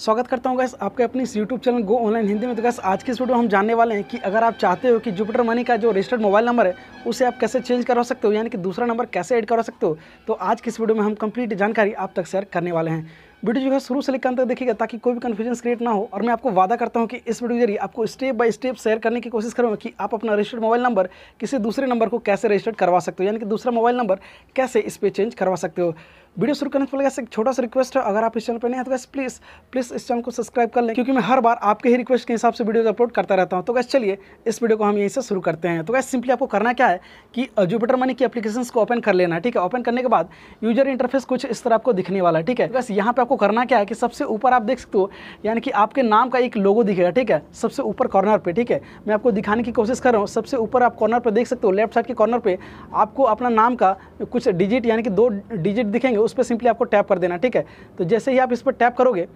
स्वागत करता हूँ गैस आपके अपनी YouTube channel go online Hindi में तो गैस आज की इस वीडियो में हम जानने वाले हैं कि अगर आप चाहते हो कि जुपिटर मनी का जो रजिस्टर्ड मोबाइल नंबर है उसे आप कैसे चेंज करवा सकते हो यानी कि दूसरा नंबर कैसे ऐड करवा सकते हो तो आज की इस वीडियो में हम कंप्लीट जानकारी आप तक शेयर करने वाले हैं वीडियो जो है शुरू से लेकर अंत तक देखिएगा ताकि कोई भी कन्फ्यूजन क्रिएट ना हो और मैं आपको वादा करता हूँ कि इस वीडियो के जरिए आपको स्टेप बाय स्टेप शेयर करने की कोशिश करूँगा कि आप अपना रजिस्टर्ड मोबाइल नंबर किसी दूसरे नंबर को कैसे रजिस्टर्ड करवा सकते हो यानी कि दूसरा मोबाइल नंबर कैसे इस पर चेंज करवा सकते हो वीडियो शुरू करने से पहले एक छोटा सा रिक्वेस्ट है अगर आप इस चैनल पर नहीं है तो गैस प्लीज़ प्लीज़ इस चैनल को सब्सक्राइब कर लें क्योंकि मैं हर बार आपके ही रिक्वेस्ट के हिसाब से वीडियो अपलोड करता रहता हूँ तो गैस चलिए इस वीडियो को हम यहीं से शुरू करते हैं तो गैस सिंपली आपको करना क्या है कि जुपिटर मनी की अपलीकेशन को ओपन कर लेना ठीक है ओपन करने के बाद यूजर इंटरफेस कुछ इस तरह आपको दिखने वाला है ठीक है बस यहाँ पर आपको करना क्या है कि सबसे ऊपर आप देख सकते हो यानी कि आपके नाम का एक लोगो दिखेगा ठीक है सबसे ऊपर कॉर्नर पर ठीक है मैं आपको दिखाने की कोशिश कर रहा हूँ सबसे ऊपर आप कॉर्नर पर देख सकते हो लेफ्ट साइड के कॉर्नर पर आपको अपना नाम का कुछ डिजिट यानी कि दो डिजिट दिखेंगे है उस पर सिंपली आपको टैप कर देना ठीक है तो जैसे ही आप इस पर टैप करोगे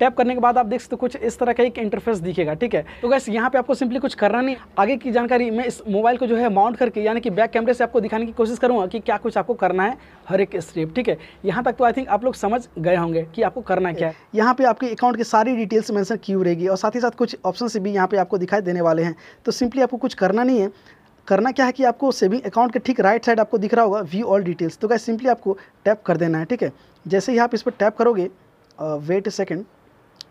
टैप करने के बाद आप देख सकते हो कुछ इस तरह का एक इंटरफेस दिखेगा ठीक है तो वैसे यहाँ पे आपको सिंपली कुछ करना नहीं आगे की जानकारी मैं इस मोबाइल को जो है माउंट करके यानी कि बैक कैमरे से आपको दिखाने की कोशिश करूँगा कि क्या कुछ आपको करना है हर एक स्टेप ठीक है यहाँ तक तो आई थिंक आप लोग समझ गए होंगे कि आपको करना क्या है यहाँ पर आपके अकाउंट की सारी डिटेल्स मैंसन की रहेगी और साथ ही साथ कुछ ऑप्शन भी यहाँ पर आपको दिखाई देने वाले हैं तो सिंपली आपको कुछ करना नहीं है करना क्या है कि आपको सेविंग अकाउंट के ठीक राइट साइड आपको दिख रहा होगा व्यू ऑल डिटेल्स तो क्या सिंपली आपको टैप कर देना है ठीक है जैसे ही आप इस पर टैप करोगे वेट ए सेकेंड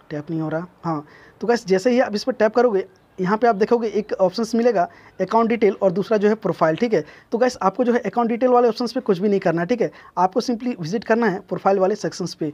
टैप नहीं हो रहा हाँ तो कैसे जैसे ही आप इस पर टैप करोगे यहाँ पे आप देखोगे एक ऑप्शंस मिलेगा अकाउंट डिटेल और दूसरा जो है प्रोफाइल ठीक है तो गैस आपको जो है अकाउंट डिटेल वाले ऑप्शंस पे कुछ भी नहीं करना ठीक है आपको सिंपली विजिट करना है प्रोफाइल वाले सेक्शंस पे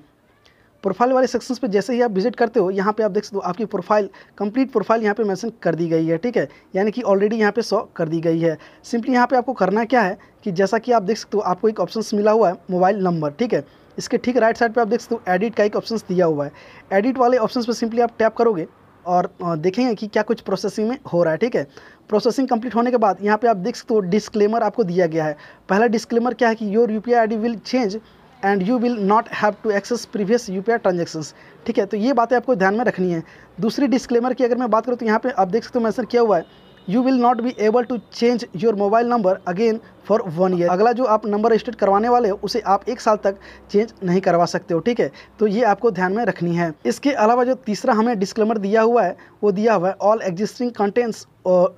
प्रोफाइल वाले सेक्शंस पे जैसे ही आप विजिट करते हो यहाँ पे आप देख सकते हो आपकी प्रोफाइल कंप्लीट प्रोफाइल यहाँ पे मेंशन कर दी गई है ठीक है यानी कि ऑलरेडी यहाँ पे सौ कर दी गई है सिंपली यहाँ पे आपको करना क्या है कि जैसा कि आप देख सकते हो आपको एक ऑप्शन मिला हुआ है मोबाइल नंबर ठीक है इसके ठीक राइट साइड पर आप देख सकते हो एडिट का एक ऑप्शन दिया हुआ है एडिट वाले ऑप्शन पर सिंपली आप टैप करोगे और देखेंगे कि क्या कुछ प्रोसेसिंग में हो रहा है ठीक है प्रोसेसिंग कंप्लीट होने के बाद यहाँ पे आप देख सकते हो डिस्क्लेमर आपको दिया गया है पहला डिस्क्लेमर क्या है कि your U P will change and you will not have to access previous U transactions ठीक है तो ये बातें आपको ध्यान में रखनी है दूसरी डिस्क्लेमर की अगर मैं बात करूँ तो यहाँ पे आप देख सकते हो मैंसन क्या हुआ है you will not be able to change your mobile number again for one year अगला जो आप नंबर रजिस्टर्ड करवाने वाले हो उसे आप एक साल तक चेंज नहीं करवा सकते हो ठीक है तो ये आपको ध्यान में रखनी है इसके अलावा जो तीसरा हमें डिस्क्लेमर दिया हुआ है वो दिया हुआ है all existing contents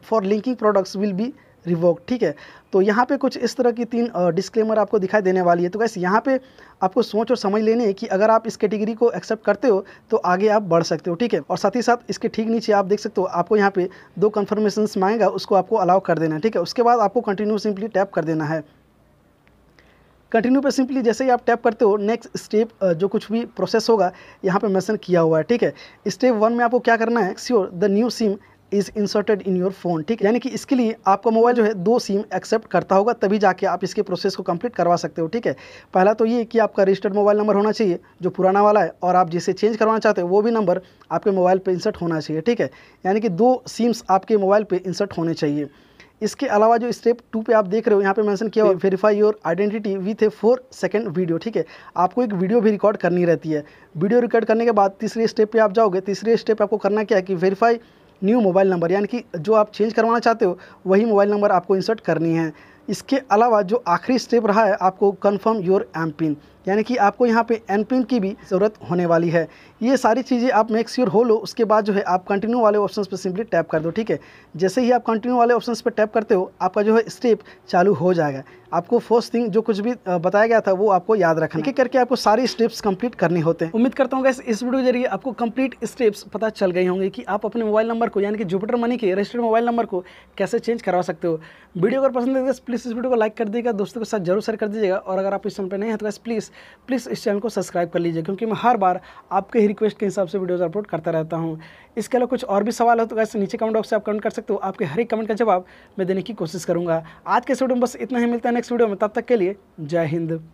for linking products will be revoke ठीक है तो यहाँ पे कुछ इस तरह की तीन डिस्क्लेमर आपको दिखाई देने वाली है तो गैस यहाँ पे आपको सोच और समझ लेनी है कि अगर आप इस कैटेगरी को एक्सेप्ट करते हो तो आगे आप बढ़ सकते हो ठीक है और साथ ही साथ इसके ठीक नीचे आप देख सकते हो आपको यहाँ पे दो कन्फर्मेशन मांगेगा उसको आपको अलाउ कर देना है ठीक है उसके बाद आपको कंटिन्यू सिंपली टैप कर देना है कंटिन्यू पे सिंपली जैसे ही आप टैप करते हो नेक्स्ट स्टेप जो कुछ भी प्रोसेस होगा यहाँ पे मेंशन किया हुआ है ठीक है स्टेप वन में आपको क्या करना है sure the new SIM is inserted in your phone ठीक यानी कि इसके लिए आपका मोबाइल जो है दो सिम एक्सेप्ट करता होगा तभी जाके आप इसके प्रोसेस को कंप्लीट करवा सकते हो ठीक है पहला तो ये कि आपका रजिस्टर्ड मोबाइल नंबर होना चाहिए जो पुराना वाला है और आप जिसे चेंज करवाना चाहते हो वो भी नंबर आपके मोबाइल पर इंसर्ट होना चाहिए ठीक है यानी कि दो सिम्स आपके मोबाइल पर इंसर्ट होने चाहिए इसके अलावा जो स्टेप टू पे आप देख रहे हो यहाँ पे मेंशन किया हुआ verify your identity with a four second video ठीक है आपको एक वीडियो भी रिकॉर्ड करनी रहती है वीडियो रिकॉर्ड करने के बाद तीसरे स्टेप पे आप जाओगे तीसरे स्टेप आपको करना क्या है कि वेरीफाई न्यू मोबाइल नंबर यानी कि जो आप चेंज करवाना चाहते हो वही मोबाइल नंबर आपको इंसर्ट करनी है इसके अलावा जो आखिरी स्टेप रहा है आपको कन्फर्म योर एम पिन यानी कि आपको यहाँ पे एन पिन की भी ज़रूरत होने वाली है ये सारी चीज़ें आप मेक श्योर हो लो उसके बाद जो है आप कंटिन्यू वाले ऑप्शन पर सिंपली टैप कर दो ठीक है जैसे ही आप कंटिन्यू वाले ऑप्शन पर टैप करते हो आपका जो है स्टेप चालू हो जाएगा आपको फर्स्ट थिंग जो कुछ भी बताया गया था वो आपको याद रखना ठीक करके आपको सारी स्टेप्स कंप्लीट करने होते हैं उम्मीद करता हूँ इस वीडियो के जरिए आपको कंप्लीट स्टेप्स पता चल गई होंगे कि आप अपने मोबाइल नंबर को यानी कि जुपिटर मनी के रजिस्टर्ड मोबाइल नंबर को कैसे चेंज करवा सकते हो वीडियो अगर पसंद है तो प्लीज़ इस वीडियो को लाइक कर दीजिएगा दोस्तों के साथ जरूर शेयर कर दीजिएगा और अगर आप इस समय पर नहीं है तो प्लीज़ प्लीज़ इस चैनल को सब्सक्राइब कर लीजिए क्योंकि मैं हर बार आपके ही रिक्वेस्ट के हिसाब से वीडियोज़ अपलोड करता रहता हूँ इसके अलावा कुछ और भी सवाल हो तो कैसे नीचे कमेंट बॉक्स से आप कमेंट कर सकते हो आपके हर एक कमेंट का जवाब मैं देने की कोशिश करूँगा आज के वीडियो में बस इतना ही मिलता है नेक्स्ट वीडियो में तब तक के लिए जय हिंद